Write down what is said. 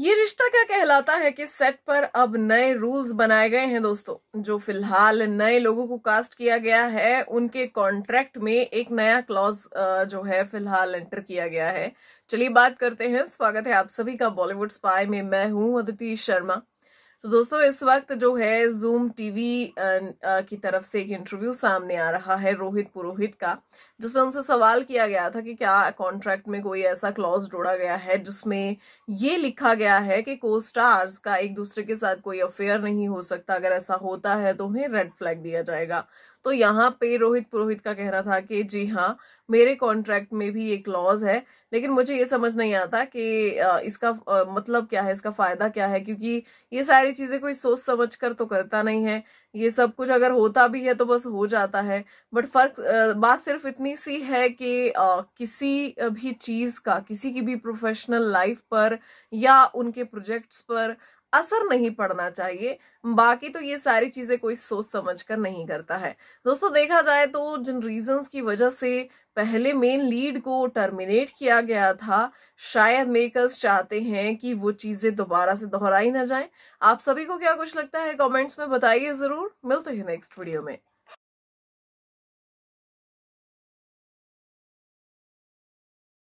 ये रिश्ता क्या कहलाता है कि सेट पर अब नए रूल्स बनाए गए हैं दोस्तों जो फिलहाल नए लोगों को कास्ट किया गया है उनके कॉन्ट्रैक्ट में एक नया क्लॉज जो है फिलहाल एंटर किया गया है चलिए बात करते हैं स्वागत है आप सभी का बॉलीवुड स्पाई में मैं हूं अदिति शर्मा तो दोस्तों इस वक्त जो है जूम टीवी की तरफ से एक इंटरव्यू सामने आ रहा है रोहित पुरोहित का जिसमें उनसे सवाल किया गया था कि क्या कॉन्ट्रैक्ट में कोई ऐसा क्लॉज जोड़ा गया है जिसमें ये लिखा गया है कि को स्टार्स का एक दूसरे के साथ कोई अफेयर नहीं हो सकता अगर ऐसा होता है तो उन्हें रेड फ्लैग दिया जाएगा तो यहाँ पे रोहित पुरोहित का कहना था कि जी हाँ मेरे कॉन्ट्रैक्ट में भी एक लॉज है लेकिन मुझे ये समझ नहीं आता कि इसका मतलब क्या है इसका फायदा क्या है क्योंकि ये सारी चीजें कोई सोच समझ कर तो करता नहीं है ये सब कुछ अगर होता भी है तो बस हो जाता है बट फर्क बात सिर्फ इतनी सी है कि किसी भी चीज का किसी की भी प्रोफेशनल लाइफ पर या उनके प्रोजेक्ट्स पर असर नहीं पड़ना चाहिए बाकी तो ये सारी चीजें कोई सोच समझ कर नहीं करता है दोस्तों देखा जाए तो जिन रीजंस की वजह से पहले मेन लीड को टर्मिनेट किया गया था शायद मेकर्स चाहते हैं कि वो चीजें दोबारा से दोहराई ना जाए आप सभी को क्या कुछ लगता है कमेंट्स में बताइए जरूर मिलते हैं नेक्स्ट वीडियो में